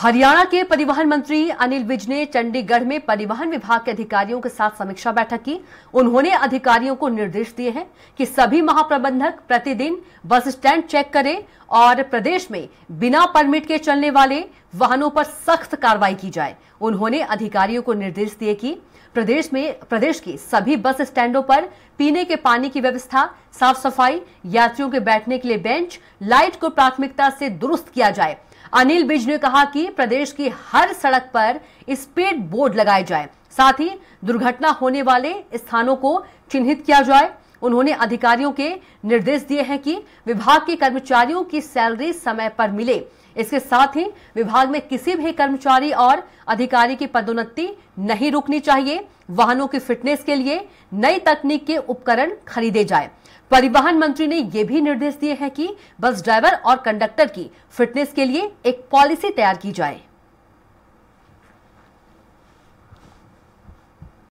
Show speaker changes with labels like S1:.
S1: हरियाणा के परिवहन मंत्री अनिल विज ने चंडीगढ़ में परिवहन विभाग के अधिकारियों के साथ समीक्षा बैठक की उन्होंने अधिकारियों को निर्देश दिए हैं कि सभी महाप्रबंधक प्रतिदिन बस स्टैंड चेक करें और प्रदेश में बिना परमिट के चलने वाले वाहनों पर सख्त कार्रवाई की जाए उन्होंने अधिकारियों को निर्देश दिए कि प्रदेश में प्रदेश के सभी बस स्टैंडों पर पीने के पानी की व्यवस्था साफ सफाई यात्रियों के बैठने के लिए बेंच लाइट को प्राथमिकता से दुरुस्त किया जाए अनिल बिज ने कहा कि प्रदेश की हर सड़क पर स्पीड बोर्ड लगाए जाए साथ ही दुर्घटना होने वाले स्थानों को चिन्हित किया जाए उन्होंने अधिकारियों के निर्देश दिए हैं कि विभाग के कर्मचारियों की सैलरी समय पर मिले इसके साथ ही विभाग में किसी भी कर्मचारी और अधिकारी की पदोन्नति नहीं रुकनी चाहिए वाहनों की फिटनेस के लिए नई तकनीक के उपकरण खरीदे जाए परिवहन मंत्री ने यह भी निर्देश दिए हैं कि बस ड्राइवर और कंडक्टर की फिटनेस के लिए एक पॉलिसी तैयार की जाए